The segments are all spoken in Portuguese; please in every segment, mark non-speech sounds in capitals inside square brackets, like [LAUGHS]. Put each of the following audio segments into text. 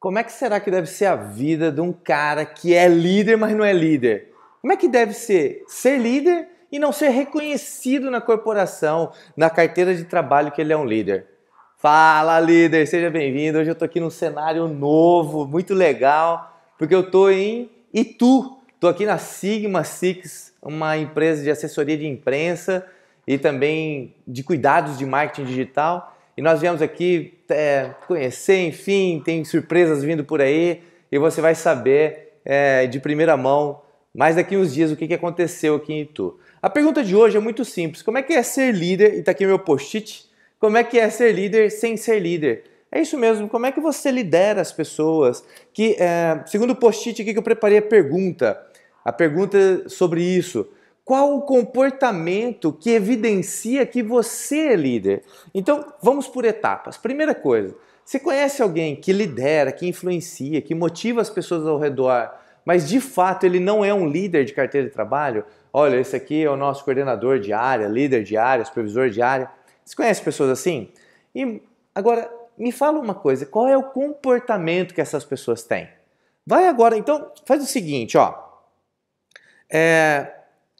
Como é que será que deve ser a vida de um cara que é líder, mas não é líder? Como é que deve ser ser líder e não ser reconhecido na corporação, na carteira de trabalho que ele é um líder? Fala, líder, seja bem-vindo. Hoje eu tô aqui num cenário novo, muito legal, porque eu tô em Itu. Tô aqui na Sigma Six, uma empresa de assessoria de imprensa e também de cuidados de marketing digital. E nós viemos aqui é, conhecer, enfim, tem surpresas vindo por aí e você vai saber é, de primeira mão, mais daqui uns dias, o que, que aconteceu aqui em Itu. A pergunta de hoje é muito simples: como é que é ser líder? E está aqui meu post-it. Como é que é ser líder sem ser líder? É isso mesmo, como é que você lidera as pessoas? Que, é, segundo o post-it aqui que eu preparei a pergunta, a pergunta sobre isso. Qual o comportamento que evidencia que você é líder? Então, vamos por etapas. Primeira coisa, você conhece alguém que lidera, que influencia, que motiva as pessoas ao redor, mas de fato ele não é um líder de carteira de trabalho? Olha, esse aqui é o nosso coordenador de área, líder de área, supervisor de área. Você conhece pessoas assim? E agora, me fala uma coisa, qual é o comportamento que essas pessoas têm? Vai agora, então, faz o seguinte, ó. É,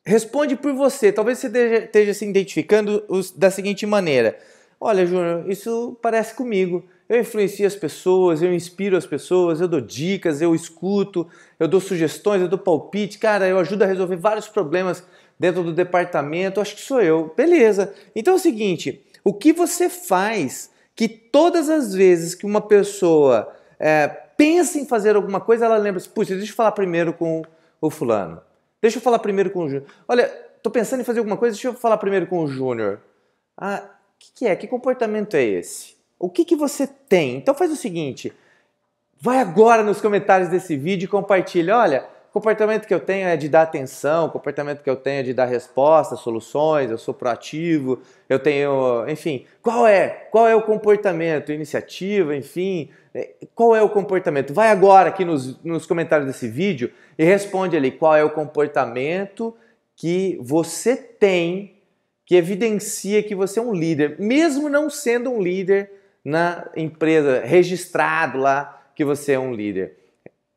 responde por você. Talvez você esteja se identificando da seguinte maneira: Olha, Júnior, isso parece comigo. Eu influencio as pessoas, eu inspiro as pessoas, eu dou dicas, eu escuto, eu dou sugestões, eu dou palpite. Cara, eu ajudo a resolver vários problemas dentro do departamento. Acho que sou eu. Beleza. Então é o seguinte: o que você faz que todas as vezes que uma pessoa é, pensa em fazer alguma coisa, ela lembra: se puxa, deixa eu falar primeiro com o fulano. Deixa eu falar primeiro com o Júnior. Olha, tô pensando em fazer alguma coisa, deixa eu falar primeiro com o Júnior. Ah, o que, que, é? Que comportamento é esse? O que, que você tem? Então faz o seguinte, vai agora nos comentários desse vídeo e compartilha. Olha, o comportamento que eu tenho é de dar atenção, o comportamento que eu tenho é de dar respostas, soluções, eu sou proativo, eu tenho, enfim, qual é? Qual é o comportamento? Iniciativa, enfim, é, qual é o comportamento? Vai agora aqui nos, nos comentários desse vídeo e responde ali qual é o comportamento que você tem que evidencia que você é um líder, mesmo não sendo um líder na empresa, registrado lá que você é um líder.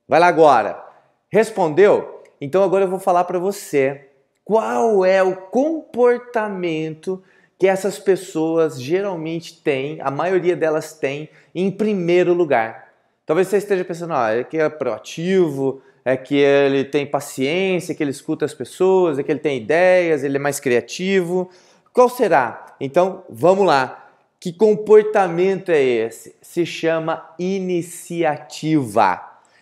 Vai lá agora. Respondeu? Então agora eu vou falar para você qual é o comportamento que essas pessoas geralmente têm, a maioria delas tem, em primeiro lugar. Talvez você esteja pensando, ah, é que é proativo, é que ele tem paciência, é que ele escuta as pessoas, é que ele tem ideias, ele é mais criativo. Qual será? Então, vamos lá. Que comportamento é esse? Se chama iniciativa.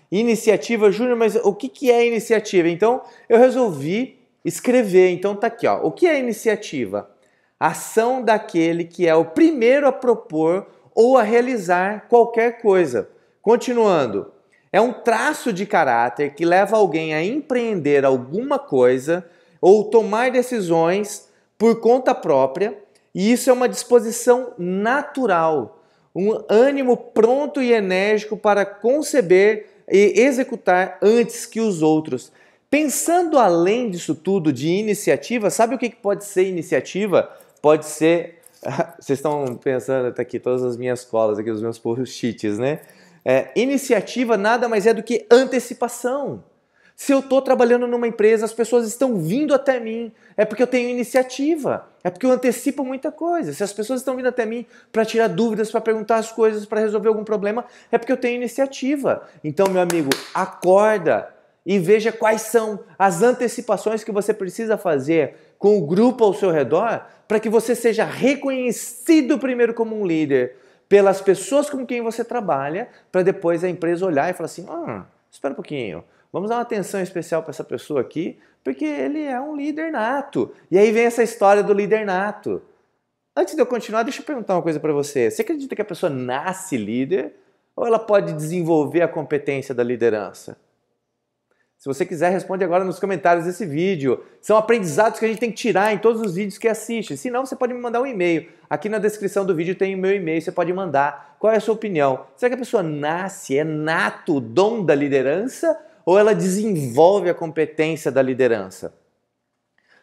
Iniciativa, Júnior, mas o que, que é iniciativa? Então, eu resolvi escrever. Então, tá aqui, ó. O que é iniciativa? ação daquele que é o primeiro a propor ou a realizar qualquer coisa. Continuando, é um traço de caráter que leva alguém a empreender alguma coisa ou tomar decisões por conta própria, e isso é uma disposição natural, um ânimo pronto e enérgico para conceber e executar antes que os outros. Pensando além disso tudo de iniciativa, sabe o que pode ser iniciativa? pode ser. [LAUGHS] Vocês estão pensando, até aqui todas as minhas colas, aqui os meus post-its, né? É, iniciativa nada mais é do que antecipação. Se eu estou trabalhando numa empresa, as pessoas estão vindo até mim, é porque eu tenho iniciativa, é porque eu antecipo muita coisa. Se as pessoas estão vindo até mim para tirar dúvidas, para perguntar as coisas, para resolver algum problema, é porque eu tenho iniciativa. Então, meu amigo, acorda, e veja quais são as antecipações que você precisa fazer com o grupo ao seu redor para que você seja reconhecido primeiro como um líder pelas pessoas com quem você trabalha, para depois a empresa olhar e falar assim: ah, espera um pouquinho, vamos dar uma atenção especial para essa pessoa aqui, porque ele é um líder nato. E aí vem essa história do líder nato. Antes de eu continuar, deixa eu perguntar uma coisa para você. Você acredita que a pessoa nasce líder ou ela pode desenvolver a competência da liderança? Se você quiser, responde agora nos comentários desse vídeo. São aprendizados que a gente tem que tirar em todos os vídeos que assiste. Se não, você pode me mandar um e-mail. Aqui na descrição do vídeo tem o meu e-mail, você pode mandar. Qual é a sua opinião? Será que a pessoa nasce, é nato o dom da liderança ou ela desenvolve a competência da liderança?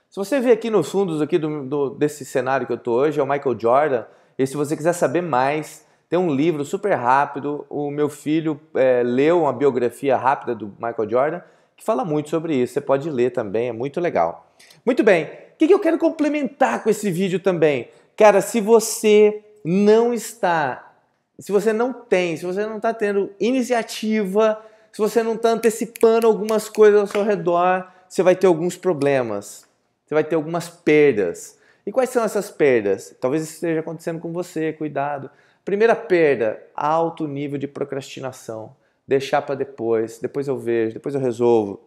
Se você vê aqui nos fundos aqui do, do, desse cenário que eu estou hoje, é o Michael Jordan. E se você quiser saber mais, tem um livro super rápido. O meu filho é, leu uma biografia rápida do Michael Jordan que fala muito sobre isso. Você pode ler também, é muito legal. Muito bem, o que eu quero complementar com esse vídeo também? Cara, se você não está, se você não tem, se você não está tendo iniciativa, se você não está antecipando algumas coisas ao seu redor, você vai ter alguns problemas, você vai ter algumas perdas. E quais são essas perdas? Talvez isso esteja acontecendo com você, cuidado. Primeira perda, alto nível de procrastinação deixar para depois, depois eu vejo, depois eu resolvo.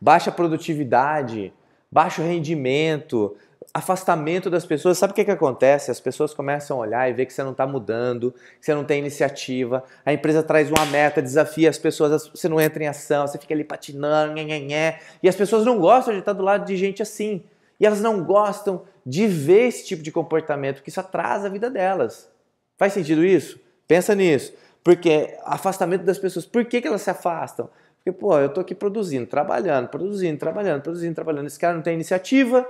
Baixa produtividade, baixo rendimento, afastamento das pessoas. Sabe o que, que acontece? As pessoas começam a olhar e ver que você não está mudando, que você não tem iniciativa, a empresa traz uma meta, desafia as pessoas, você não entra em ação, você fica ali patinando, nhé, e as pessoas não gostam de estar do lado de gente assim. E elas não gostam de ver esse tipo de comportamento, que isso atrasa a vida delas. Faz sentido isso? Pensa nisso. Porque é afastamento das pessoas. Por que, que elas se afastam? Porque, pô, eu tô aqui produzindo, trabalhando, produzindo, trabalhando, produzindo, trabalhando. Esse cara não tem iniciativa.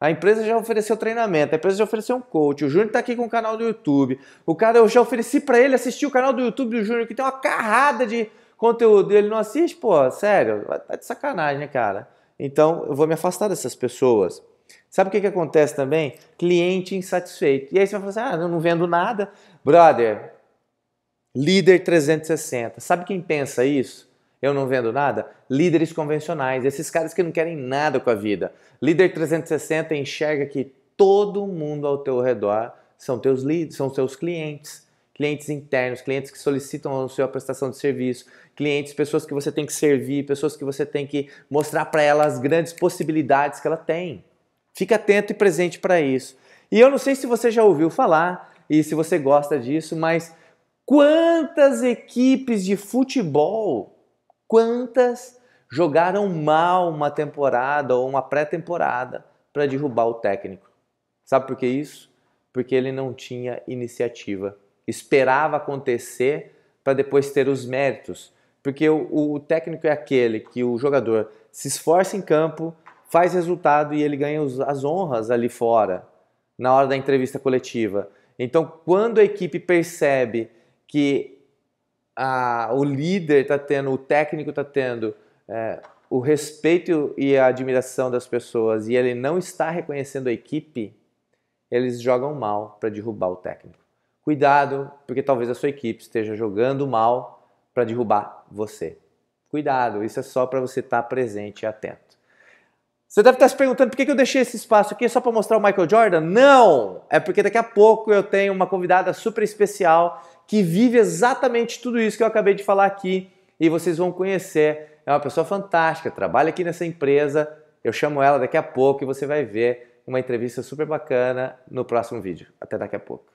A empresa já ofereceu treinamento, a empresa já ofereceu um coach, o Júnior tá aqui com o canal do YouTube. O cara, eu já ofereci para ele assistir o canal do YouTube do Júnior, que tem uma carrada de conteúdo, ele não assiste, pô, sério, tá de sacanagem, né, cara? Então, eu vou me afastar dessas pessoas. Sabe o que, que acontece também? Cliente insatisfeito. E aí você vai falar assim, ah, eu não vendo nada. Brother, Líder 360. Sabe quem pensa isso? Eu não vendo nada? Líderes convencionais, esses caras que não querem nada com a vida. Líder 360 enxerga que todo mundo ao teu redor são teus líderes, são seus clientes, clientes internos, clientes que solicitam a sua prestação de serviço, clientes, pessoas que você tem que servir, pessoas que você tem que mostrar para elas as grandes possibilidades que ela tem. Fica atento e presente para isso. E eu não sei se você já ouviu falar e se você gosta disso, mas Quantas equipes de futebol, quantas jogaram mal uma temporada ou uma pré-temporada para derrubar o técnico? Sabe por que isso? Porque ele não tinha iniciativa. Esperava acontecer para depois ter os méritos. Porque o, o técnico é aquele que o jogador se esforça em campo, faz resultado e ele ganha as honras ali fora, na hora da entrevista coletiva. Então, quando a equipe percebe que a, o líder está tendo, o técnico está tendo é, o respeito e a admiração das pessoas e ele não está reconhecendo a equipe, eles jogam mal para derrubar o técnico. Cuidado, porque talvez a sua equipe esteja jogando mal para derrubar você. Cuidado, isso é só para você estar tá presente e atento. Você deve estar se perguntando por que eu deixei esse espaço aqui só para mostrar o Michael Jordan? Não! É porque daqui a pouco eu tenho uma convidada super especial que vive exatamente tudo isso que eu acabei de falar aqui e vocês vão conhecer. É uma pessoa fantástica, trabalha aqui nessa empresa. Eu chamo ela daqui a pouco e você vai ver uma entrevista super bacana no próximo vídeo. Até daqui a pouco.